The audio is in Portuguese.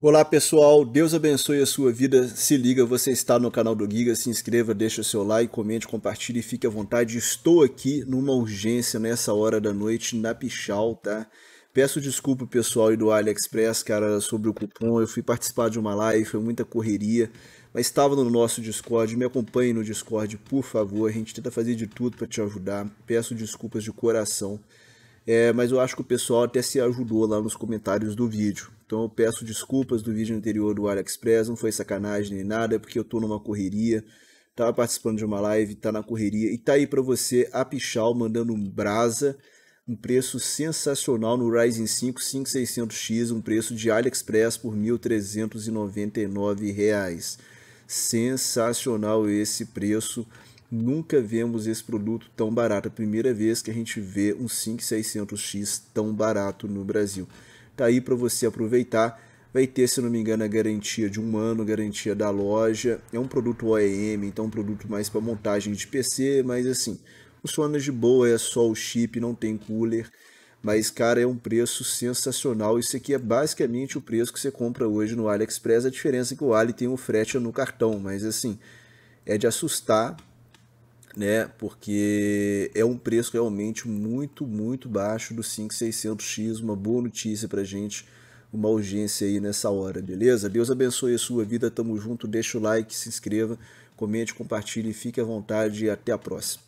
Olá pessoal, Deus abençoe a sua vida. Se liga, você está no canal do Giga, se inscreva, deixa o seu like, comente, compartilhe, fique à vontade. Estou aqui numa urgência nessa hora da noite na Pichal, tá? Peço desculpa pessoal e do AliExpress, cara, sobre o cupom. Eu fui participar de uma live, foi muita correria, mas estava no nosso Discord. Me acompanhe no Discord, por favor. A gente tenta fazer de tudo para te ajudar. Peço desculpas de coração. É, mas eu acho que o pessoal até se ajudou lá nos comentários do vídeo. Então eu peço desculpas do vídeo anterior do AliExpress, não foi sacanagem nem nada, é porque eu tô numa correria, tava participando de uma live, tá na correria, e tá aí para você a Pichal mandando um brasa, um preço sensacional no Ryzen 5 5600X, um preço de AliExpress por R$ 1.399. Sensacional esse preço. Nunca vemos esse produto tão barato. É a primeira vez que a gente vê um 5600X tão barato no Brasil. Tá aí para você aproveitar. Vai ter, se não me engano, a garantia de um ano, garantia da loja. É um produto OEM, então é um produto mais para montagem de PC, mas assim, funciona de boa, é só o chip, não tem cooler. Mas, cara, é um preço sensacional. Isso aqui é basicamente o preço que você compra hoje no AliExpress. A diferença é que o Ali tem o frete no cartão, mas assim, é de assustar né? Porque é um preço realmente muito, muito baixo do 5600X, uma boa notícia pra gente, uma urgência aí nessa hora, beleza? Deus abençoe a sua vida, tamo junto, deixa o like, se inscreva, comente, compartilhe, fique à vontade e até a próxima.